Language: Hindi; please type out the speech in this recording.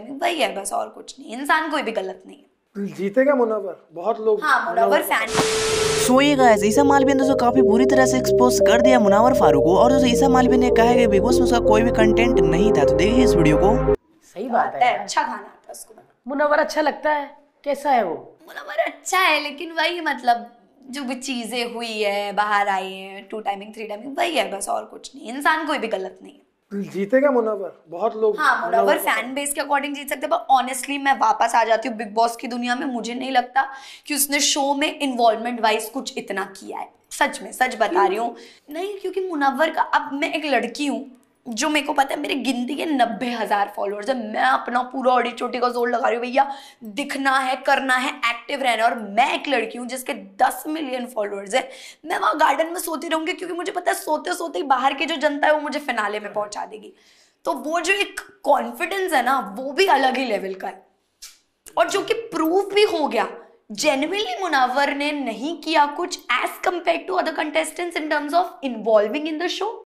में वही है बस और कुछ नहीं इंसान कोई भी गलत नहीं है जीतेगा मुनवर बहुत लोग हाँ, Munawar fan so guys Isha Malviya दोस्तों काफी बुरी तरह से एक्सपोज कर दिया मुनावर फारूक को और दोस्तों ईसा मालवीय ने कहा कि बिग बॉस में उसका कोई भी कंटेंट नहीं था तो देखिए इस वीडियो को सही बात है अच्छा खाना था उसको मुनावर अच्छा लगता है कैसा है वो मुनावर अच्छा है लेकिन वही मतलब जो भी चीजें हुई है बाहर आई है टू टाइमिंग थ्री टाइमिंग वही है बस और कुछ नहीं इंसान कोई भी गलत नहीं है जीतेगा मुनवर बहुत लोग हाँ मुनवर फैन बेस के अकॉर्डिंग जीत सकते हैं पर ऑनेस्टली मैं वापस आ जाती हूँ बिग बॉस की दुनिया में मुझे नहीं लगता कि उसने शो में इन्वॉल्वमेंट वाइज कुछ इतना किया है सच में सच बता रही हूँ नहीं क्योंकि मुनवर का अब मैं एक लड़की हूँ जो मेरे को पता है मेरे गिनती के नब्बे हजार फॉलोअर्स है मैं अपना पूरा ऑडी चोटी का जोर लगा रही हूँ भैया दिखना है करना है एक्टिव रहना है और मैं एक लड़की हूँ जिसके दस मिलियन फॉलोअर्स है मैं वहाँ गार्डन में सोती रहूंगी क्योंकि मुझे पता है सोते सोते ही बाहर की जो जनता है वो मुझे फिनाले में पहुंचा देगी तो वो जो एक कॉन्फिडेंस है ना वो भी अलग ही लेवल का है और जो कि प्रूफ भी हो गया जेनुअनली मुनावर ने नहीं किया कुछ as compared to other contestants in terms of involving in the show